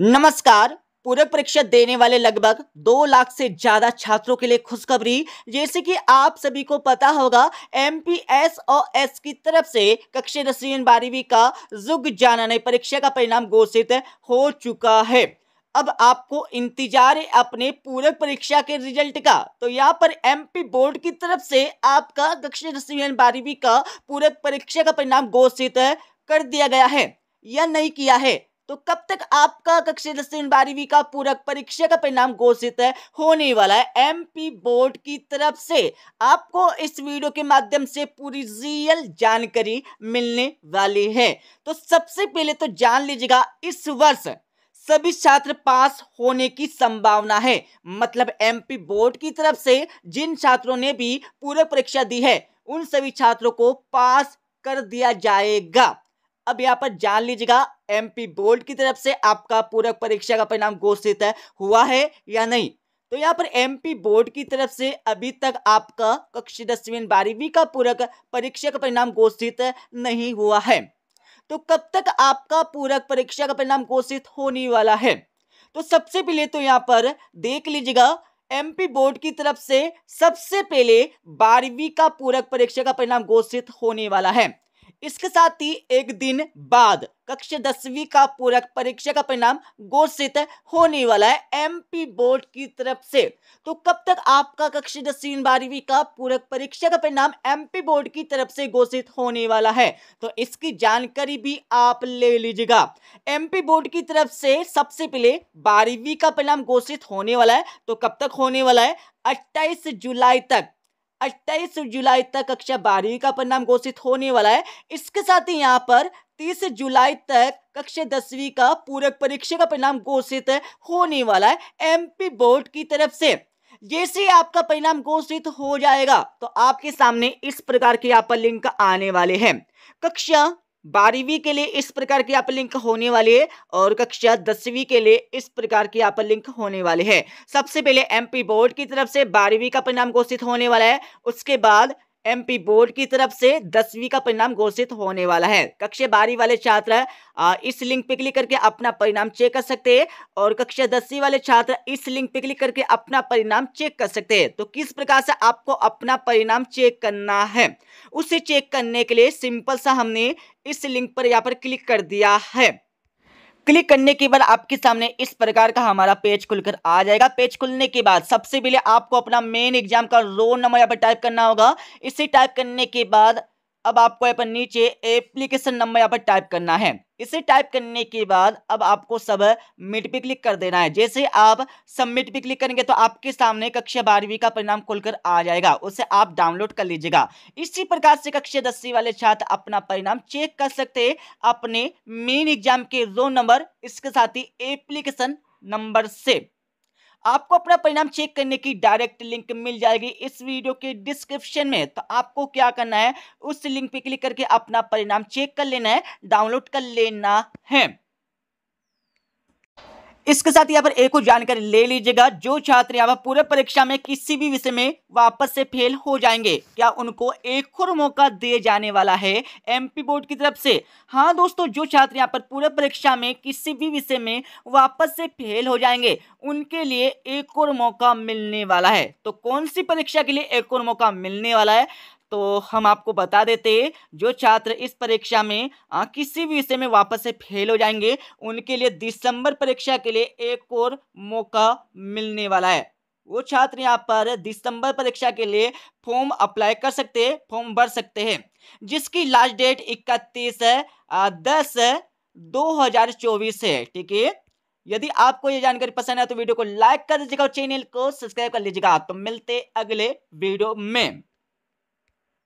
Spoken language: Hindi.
नमस्कार पूरक परीक्षा देने वाले लगभग दो लाख से ज़्यादा छात्रों के लिए खुशखबरी जैसे कि आप सभी को पता होगा एम पी एस और एस की तरफ से कक्षा दसवीं बारहवीं का जुग जाना नहीं परीक्षा का परिणाम घोषित हो चुका है अब आपको इंतजार है अपने पूरक परीक्षा के रिजल्ट का तो यहाँ पर एमपी बोर्ड की तरफ से आपका कक्षा दसवीं बारहवीं का पूरक परीक्षा का परिणाम घोषित कर दिया गया है या नहीं किया है तो कब तक आपका कक्षा दसवीं बारहवीं का पूरक परीक्षा का परिणाम घोषित है होने वाला है एमपी बोर्ड की तरफ से आपको इस वीडियो के माध्यम से पूरी रियल जानकारी मिलने वाली है तो सबसे पहले तो जान लीजिएगा इस वर्ष सभी छात्र पास होने की संभावना है मतलब एमपी बोर्ड की तरफ से जिन छात्रों ने भी पूरक परीक्षा दी है उन सभी छात्रों को पास कर दिया जाएगा अब यहाँ पर जान लीजिएगा एमपी बोर्ड की तरफ से आपका पूरक परीक्षा का परिणाम घोषित है हुआ है या नहीं तो यहाँ पर एमपी बोर्ड की तरफ से अभी तक आपका कक्षा दसवीं बारहवीं का पूरक परीक्षा का परिणाम घोषित नहीं हुआ है तो कब तक आपका पूरक परीक्षा का परिणाम घोषित होने वाला है तो सबसे पहले तो यहाँ पर देख लीजिएगा एमपी बोर्ड की तरफ से सबसे पहले बारहवीं का पूरक परीक्षा का परिणाम घोषित होने वाला है इसके साथ ही एक दिन बाद कक्षा दसवीं का पूरक परीक्षा का परिणाम घोषित होने वाला है एमपी बोर्ड की तरफ से तो कब तक आपका कक्षा दसवीं बारहवीं का पूरक परीक्षा का परिणाम एमपी बोर्ड की तरफ से घोषित होने वाला है तो इसकी जानकारी भी आप ले लीजिएगा एमपी बोर्ड की तरफ से सबसे पहले बारहवीं का परिणाम घोषित होने वाला है तो कब तक होने वाला है अट्ठाईस जुलाई तक अट्ठाईस जुलाई तक कक्षा बारहवीं का परिणाम घोषित होने वाला है इसके साथ ही यहाँ पर तीस जुलाई तक कक्षा दसवीं का पूरक परीक्षा का परिणाम घोषित होने वाला है एमपी बोर्ड की तरफ से जैसे आपका परिणाम घोषित हो जाएगा तो आपके सामने इस प्रकार के यहाँ पर लिंक आने वाले हैं कक्षा बारहवीं के लिए इस प्रकार की आप लिंक होने वाले है और कक्षा दसवीं के लिए इस प्रकार के आप लिंक होने वाले है सबसे पहले एमपी बोर्ड की तरफ से बारहवीं का परिणाम घोषित होने वाला है उसके बाद एमपी बोर्ड की तरफ से दसवीं का परिणाम घोषित होने वाला है कक्षा बारहवीं वाले छात्र इस लिंक पे क्लिक करके अपना परिणाम चेक कर सकते हैं और कक्षा दसवीं वाले छात्र इस लिंक पे क्लिक करके अपना परिणाम चेक कर सकते हैं तो किस प्रकार से आपको अपना परिणाम चेक करना है उसे चेक करने के लिए सिंपल सा हमने इस लिंक पर यहाँ पर क्लिक कर दिया है क्लिक करने के बाद आपके सामने इस प्रकार का हमारा पेज खुलकर आ जाएगा पेज खुलने के बाद सबसे पहले आपको अपना मेन एग्जाम का रोल नंबर यहाँ पर टाइप करना होगा इसे टाइप करने के बाद अब आपको यहाँ पर नीचे एप्लीकेशन नंबर यहाँ पर टाइप करना है इसे टाइप करने के बाद अब आपको सब मिट पे क्लिक कर देना है जैसे आप सबमिट पे क्लिक करेंगे तो आपके सामने कक्षा बारहवीं का परिणाम खुलकर आ जाएगा उसे आप डाउनलोड कर लीजिएगा इसी प्रकार से कक्षा दसवीं वाले छात्र अपना परिणाम चेक कर सकते हैं अपने मेन एग्जाम के रोल नंबर इसके साथ ही एप्लीकेशन नंबर से आपको अपना परिणाम चेक करने की डायरेक्ट लिंक मिल जाएगी इस वीडियो के डिस्क्रिप्शन में तो आपको क्या करना है उस लिंक पे क्लिक करके अपना परिणाम चेक कर लेना है डाउनलोड कर लेना है इसके साथ यहाँ पर एक और जानकारी ले लीजिएगा जो छात्र यहाँ पर पूरे परीक्षा में किसी भी विषय में वापस से फेल हो जाएंगे क्या उनको एक और मौका दिए जाने वाला है एमपी बोर्ड की तरफ से हाँ दोस्तों जो छात्र यहाँ पर पूरे परीक्षा में किसी भी विषय में वापस से फेल हो जाएंगे उनके लिए एक और मौका मिलने वाला है तो कौन सी परीक्षा के लिए एक और मौका मिलने वाला है तो हम आपको बता देते जो छात्र इस परीक्षा में आ, किसी भी विषय में वापस से फेल हो जाएंगे उनके लिए दिसंबर परीक्षा के लिए एक और मौका मिलने वाला है वो छात्र यहाँ पर दिसंबर परीक्षा के लिए फॉर्म अप्लाई कर सकते हैं फॉर्म भर सकते हैं जिसकी लास्ट डेट इकतीस दस दो हजार चौबीस है ठीक है यदि आपको ये जानकारी पसंद है तो वीडियो को लाइक कर दीजिएगा और चैनल को सब्सक्राइब कर लीजिएगा तो मिलते अगले वीडियो में